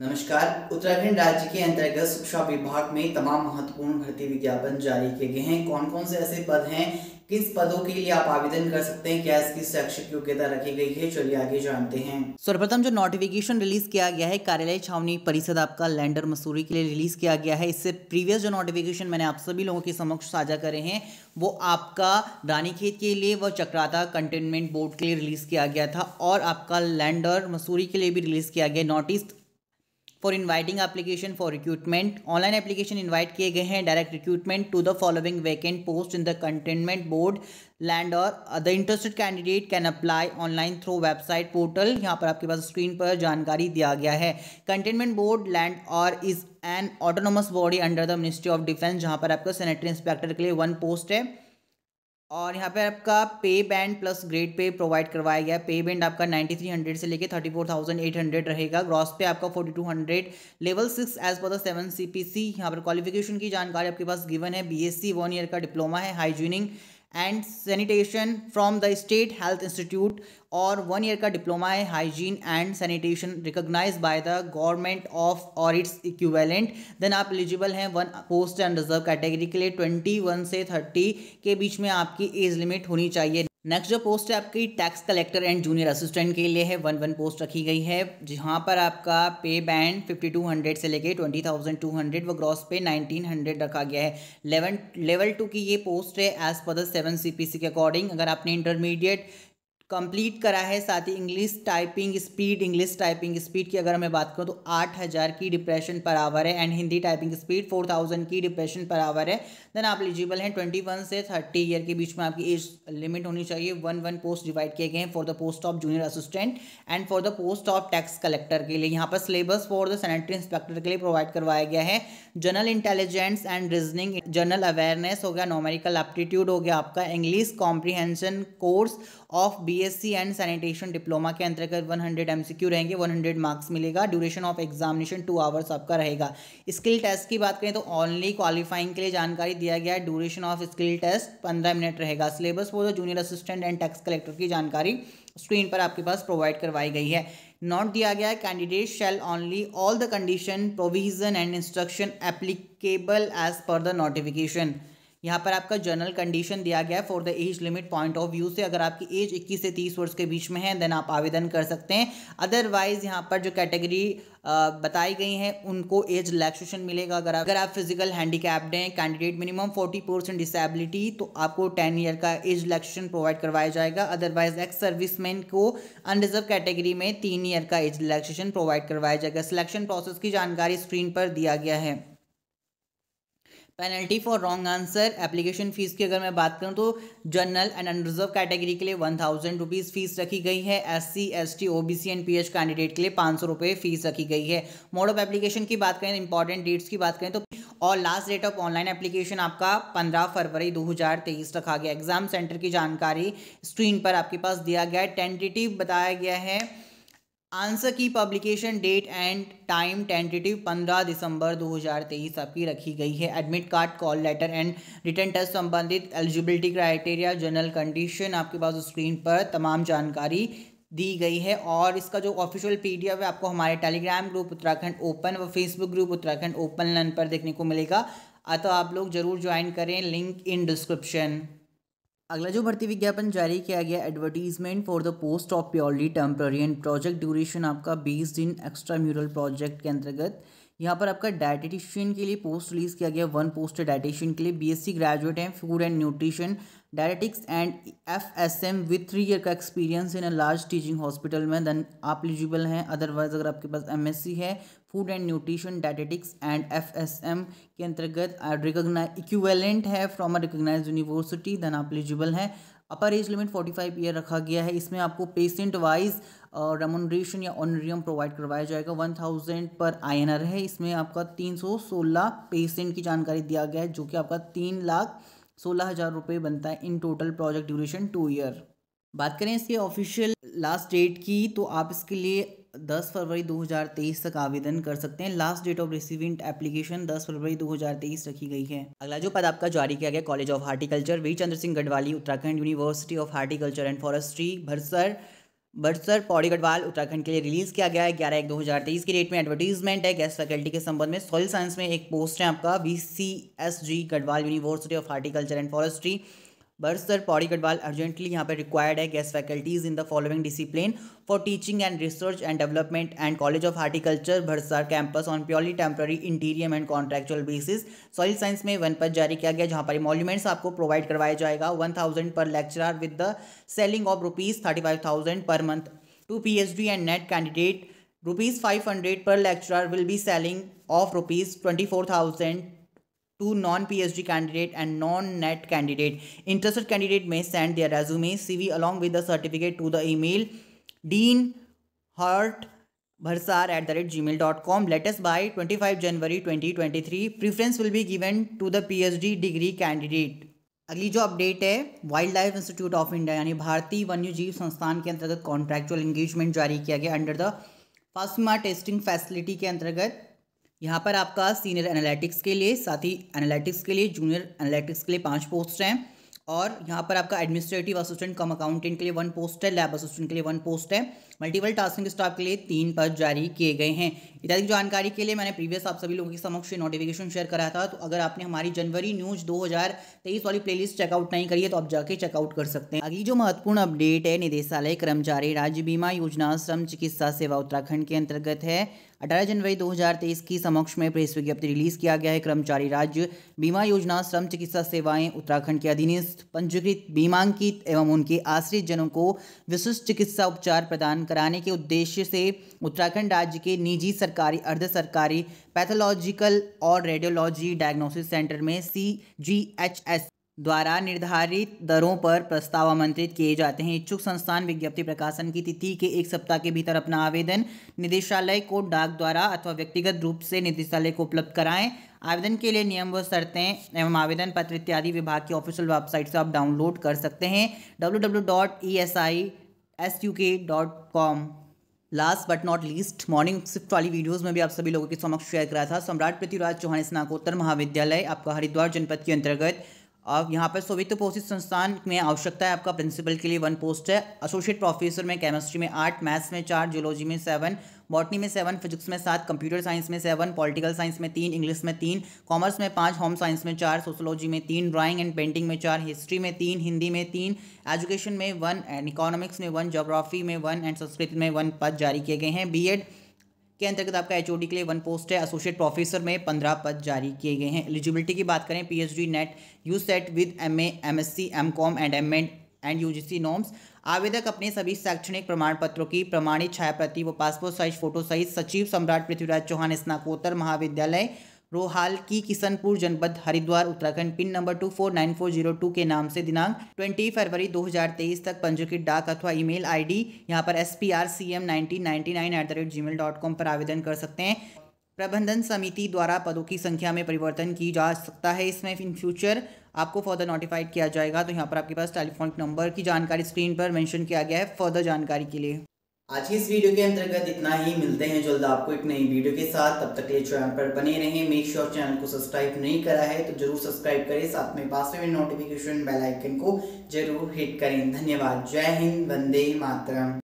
नमस्कार उत्तराखंड राज्य के अंतर्गत शिक्षा विभाग में तमाम महत्वपूर्ण भर्ती विज्ञापन जारी किए गए हैं कौन कौन से ऐसे पद हैं किस पदों के लिए आप आवेदन कर सकते हैं क्या इसकी शैक्षिक योग्यता रखी गई है चलिए आगे जानते हैं सर्वप्रथम जो नोटिफिकेशन रिलीज किया गया है कार्यालय छावनी परिषद आपका लैंडर मसूरी के लिए रिलीज किया गया है इससे प्रीवियस जो नोटिफिकेशन मैंने आप सभी लोगों के समक्ष साझा करे हैं वो आपका रानीखेत के लिए व चक्राता कंटेनमेंट बोर्ड के लिए रिलीज किया गया था और आपका लैंडर मसूरी के लिए भी रिलीज किया गया notice east for inviting application for recruitment online application invite किए गए हैं direct recruitment to the following vacant post in the cantonment board land और the interested candidate can apply online through website portal यहाँ पर आपके पास screen पर जानकारी दिया गया है कंटेनमेंट बोर्ड लैंड और is an autonomous body under the ministry of defence जहाँ पर आपका सैनिटरी इंस्पेक्टर के लिए वन पोस्ट है और यहाँ पे आपका pay band plus grade pay provide करवाया गया पे बैंड आपका 9300 से लेके 34,800 रहेगा ग्रॉस पे आपका 4200 level six as per the seven C P C यहाँ पर क्वालिफिकेशन की जानकारी आपके पास गिवन है बीएससी वन ईयर का डिप्लोमा है hygiene and sanitation from the state health institute और वन ईयर का डिप्लोमा है hygiene and sanitation recognise by the government of और इट्स इक्वेलेंट देन आप एलिजिबल हैं one post and reserve category के लिए ट्वेंटी वन से थर्टी के बीच में आपकी एज लिमिट होनी चाहिए नेक्स्ट जो पोस्ट है आपकी tax collector and junior assistant के लिए है वन वन पोस्ट रखी गई है जहाँ पर आपका pay band fifty to hundred से लेके ट्वेंटी थाउजेंड टू हंड्रेड व ग्रॉस पे नाइनटीन हंड्रेड रखा गया है लेवन लेवल टू की ये पोस्ट है as per the seven C P C के अकॉर्डिंग अगर आपने इंटरमीडिएट कंप्लीट करा है साथ ही English typing speed English typing speed की अगर मैं बात करूँ तो आठ हज़ार की डिप्रेशन पर आवर है and Hindi typing speed four thousand की डिप्रेशन पर आवर है देन आप एलिजिबल हैं ट्वेंटी वन से थर्टी ईयर के बीच में आपकी एज लिमिट होनी चाहिए वन वन पोस्ट डिवाइड किए गए हैं for the post of junior assistant and for the post of tax collector के लिए यहाँ पर syllabus for the sanitary inspector के लिए प्रोवाइड करवाया गया है general intelligence and reasoning general awareness हो गया नॉमेरिकल एप्टीट्यूड हो गया आपका English comprehension course of BSc and sanitation diploma के अंतर्गत 100 एमसीक्यू रहेंगे 100 मार्क्स मिलेगा duration of examination two hours आपका रहेगा स्किल टेस्ट की बात करें तो ऑनली क्वालिफाइंग के लिए जानकारी दिया गया है ड्यूरेशन ऑफ स्किल टेस्ट पंद्रह मिनट रहेगा syllabus for the junior assistant and tax collector की जानकारी स्क्रीन पर आपके पास प्रोवाइड करवाई गई है नॉट दिया गया है candidate shall only all the condition provision and instruction applicable as per the notification यहाँ पर आपका जनरल कंडीशन दिया गया है for the age limit point of view से अगर आपकी एज 21 से 30 वर्ष के बीच में है देन आप आवेदन कर सकते हैं अदरवाइज यहाँ पर जो कैटेगरी बताई गई हैं उनको एज रिलैक्सेशन मिलेगा अगर अगर आप फिजिकल हैंडीकैप्ड हैं कैंडिडेट मिनिमम 40 परसेंट डिसेबिलिटी तो आपको 10 ईयर का एज रिलैक्सेशन प्रोवाइड करवाया जाएगा अदरवाइज एक्स सर्विसमैन को अनरिजर्व कैटेगरी में तीन ईयर का एज रिलैक्सेशन प्रोवाइड करवाया जाएगा सिलेक्शन प्रोसेस की जानकारी स्क्रीन पर दिया गया है penalty for wrong answer application fees की अगर मैं बात करूँ तो जनरल एंड अनरिजर्व कैटेगरी के लिए वन थाउजेंड रुपीज़ फ़ीस रखी गई है S C S T O B C and P H candidate के लिए पाँच सौ रुपये फ़ीस रखी गई है मोड ऑफ एप्लीकेशन की बात करें इंपॉर्टेंट डेट्स की बात करें तो और last date of online application आपका पंद्रह फरवरी दो हज़ार तेईस रखा गया एग्ज़ाम सेंटर की जानकारी स्क्रीन पर आपके पास दिया गया है टेंटेटिव बताया गया है आंसर की publication date and time tentative 15 दिसंबर 2023 आपकी रखी गई है admit card call letter and written test संबंधित एलिजिबिलिटी क्राइटेरिया जनरल कंडीशन आपके पास स्क्रीन पर तमाम जानकारी दी गई है और इसका जो ऑफिशियल पीडीएफ है आपको हमारे टेलीग्राम ग्रुप उत्तराखंड ओपन व फेसबुक ग्रुप उत्तराखंड ओपन लन पर देखने को मिलेगा अतः आप लोग जरूर ज्वाइन करें लिंक इन डिस्क्रिप्शन अगला जो भर्ती विज्ञापन जारी किया गया advertisement for the post of purely temporary and project duration आपका बीस दिन एक्स्ट्रा म्यूरल प्रोजेक्ट के अंतर्गत यहाँ पर आपका डायटिशियन के लिए पोस्ट रिलीज किया गया वन पोस्ट डायटिशियन के लिए बीएससी ग्रेजुएट हैं food and nutrition dietetics and F S M with three year का experience in a large teaching hospital में देन आप एलिजिबल हैं अदरवाइज अगर आपके पास एम एस सी है food and nutrition dietetics and F S M के अंतर्गत रिकोगनाइज इक्वेलेंट है from a recognise university then आप एलिजिबल हैं अपर एज लिमिट 45 ईयर रखा गया है इसमें आपको पेशेंट वाइज रेमोनरेशन या ऑनरियम प्रोवाइड करवाया जाएगा 1000 पर आईएनआर है इसमें आपका 316 पेशेंट की जानकारी दिया गया है जो कि आपका तीन लाख सोलह हज़ार रुपये बनता है in total project duration two year बात करें इसके ऑफिशियल लास्ट डेट की तो आप इसके लिए 10 फरवरी 2023 तक आवेदन कर सकते हैं last date of receiving application 10 फरवरी 2023 रखी गई है अगला जो पद आपका जारी किया गया college of horticulture V Chandra Singh Garhwali Uttarakhand university of horticulture and forestry Bharsar Barsar Pauri Garhwal Uttarakhand के लिए रिलीज किया गया है ग्यारह एक दो हज़ार तेईस की डेट में एडवर्टीजमेंट है गैस फैकल्टी के संबंध में सॉइल साइंस में एक पोस्ट है आपका B C S G Garhwal university of horticulture and forestry Bharsar Pauri Garhwal urgently यहाँ पे रिक्वायर्ड है guest faculties in the following discipline for teaching and research and development and college of horticulture Bharsar campus on purely temporary interim and contractual basis soil science में one पद जारी किया गया जहाँ पर मॉल्यूमेंट्स आपको प्रोवाइड करवाया जाएगा one thousand per lecturer with the ceiling of rupees thirty five thousand per month to P H D and NET candidate rupees five hundred per lecturer will be ceiling of rupees twenty four thousand to non P H D candidate and non NET candidate interested candidate may send their resume C V along with the certificate to the email dean hort Bharsar at the rate Gmail dot com latest by twenty five January twenty twenty three preference will be given to the P H D degree candidate अगली जो update है wildlife institute of India यानी भारतीय वन्यजीव संस्थान के अंतर्गत contractual engagement जारी किया गया under the first testing facility के अंतर्गत यहाँ पर आपका सीनियर एनालिटिक्स के लिए साथ ही एनालिटिक्स के लिए जूनियर एनालिटिक्स के लिए पांच पोस्ट हैं और यहाँ पर आपका एडमिनिस्ट्रेटिव असिस्टेंट कम अकाउंटेंट के लिए वन पोस्ट है लैब असिस्टेंट के लिए वन पोस्ट है मल्टीपल टास्किंग स्टाफ के लिए तीन पद जारी किए गए हैं इत्यादि जानकारी के लिए मैंने प्रीवियस आप सभी लोगों के समक्ष नोटिफिकेशन शेयर कराया था तो अगर आपने हमारी जनवरी न्यूज तेईस वाली प्लेलिस्ट चेकआउट नहीं करी है तो आप जाके चेकआउट कर सकते हैं अगली जो महत्वपूर्ण अपडेट है निदेशालय कर्मचारी राज्य बीमा योजना श्रम चिकित्सा सेवा उत्तराखंड के अंतर्गत है 18 जनवरी 2023 की समक्ष में प्रेस विज्ञप्ति रिलीज किया गया है कर्मचारी राज्य बीमा योजना श्रम चिकित्सा सेवाएं उत्तराखंड के अधीनस्थ पंजीकृत बीमांकित एवं उनके आश्रित जनों को विशिष्ट चिकित्सा उपचार प्रदान कराने के उद्देश्य से उत्तराखंड राज्य के निजी सरकारी अर्ध सरकारी पैथोलॉजिकल और रेडियोलॉजी डायग्नोसिस सेंटर में सी जी एच एस द्वारा निर्धारित दरों पर प्रस्ताव आमंत्रित किए जाते हैं इच्छुक संस्थान विज्ञप्ति प्रकाशन की तिथि के एक सप्ताह के भीतर अपना आवेदन निदेशालय को डाक द्वारा अथवा व्यक्तिगत रूप से निदेशालय को उपलब्ध कराएं आवेदन के लिए नियम व शर्तें एवं आवेदन पत्र इत्यादि विभाग की ऑफिशियल वेबसाइट से आप डाउनलोड कर सकते हैं डब्ल्यू last but not least morning shift वाली वीडियोस में भी आप सभी लोगों के समक्ष शेयर करा था सम्राट पृथ्वीराज चौहान स्नाकोत्तर महाविद्यालय आपका हरिद्वार जनपद के अंतर्गत और यहाँ पर स्वित्त पोषित संस्थान में आवश्यकता है आपका प्रिंसिपल के लिए वन पोस्ट है एसोसिएट प्रोफेसर में केमिस्ट्री में आठ मैथ्स में चार जियोलॉजी में सेवन बॉटनी में सेवन फिजिक्स में सात कंप्यूटर साइंस में सेवन पॉलिटिकल साइंस में तीन इंग्लिश में तीन कॉमर्स में पाँच होम साइंस में चार सोशोलॉजी में तीन ड्राइंग एंड पेंटिंग में चार हिस्ट्री में तीन हिंदी में तीन एजुकेशन में वन एंड इकोनॉमिक्स में वन जोग्राफी में वन एंड संस्कृत में वन पद जारी किए गए हैं बी के अंतर्गत आपका एच के लिए वन पोस्ट है एसोसिएट प्रोफेसर में पंद्रह पद जारी किए गए हैं एलिजिबिलिटी की बात करें P H D NET U SET with M A M S C M com and M and and U G C norms आवेदक अपने सभी शैक्षणिक प्रमाण पत्रों की प्रमाणित छायाप्रति व पासपोर्ट साइज फोटो सहित सचिव सम्राट पृथ्वीराज चौहान स्नाकोत्तर महाविद्यालय रोहाल की किशनपुर जनपद Haridwar Uttarakhand pin number two four nine four zero two के नाम से दिनांक ट्वेंटी फरवरी दो हज़ार तेईस तक पंजीकृत डाक अथवा ईमेल आईडी यहाँ पर S P R C M nineteen ninety nine at the rate Gmail dot com पर आवेदन कर सकते हैं प्रबंधन समिति द्वारा पदों की संख्या में परिवर्तन की जा सकता है इसमें इन फ्यूचर आपको फर्दर नोटिफाइड किया जाएगा तो यहाँ पर आपके पास टेलीफोन नंबर की जानकारी स्क्रीन पर मेंशन किया गया है फर्दर जानकारी के लिए आज की इस वीडियो के अंतर्गत इतना ही मिलते हैं जल्द आपको एक नई वीडियो के साथ तब तक ये चैनल पर बने रहें मेक श्योर चैनल को सब्सक्राइब नहीं करा है तो जरूर सब्सक्राइब करें साथ में पास में नोटिफिकेशन बेल आइकन को जरूर हिट करें धन्यवाद जय हिंद वंदे मातरम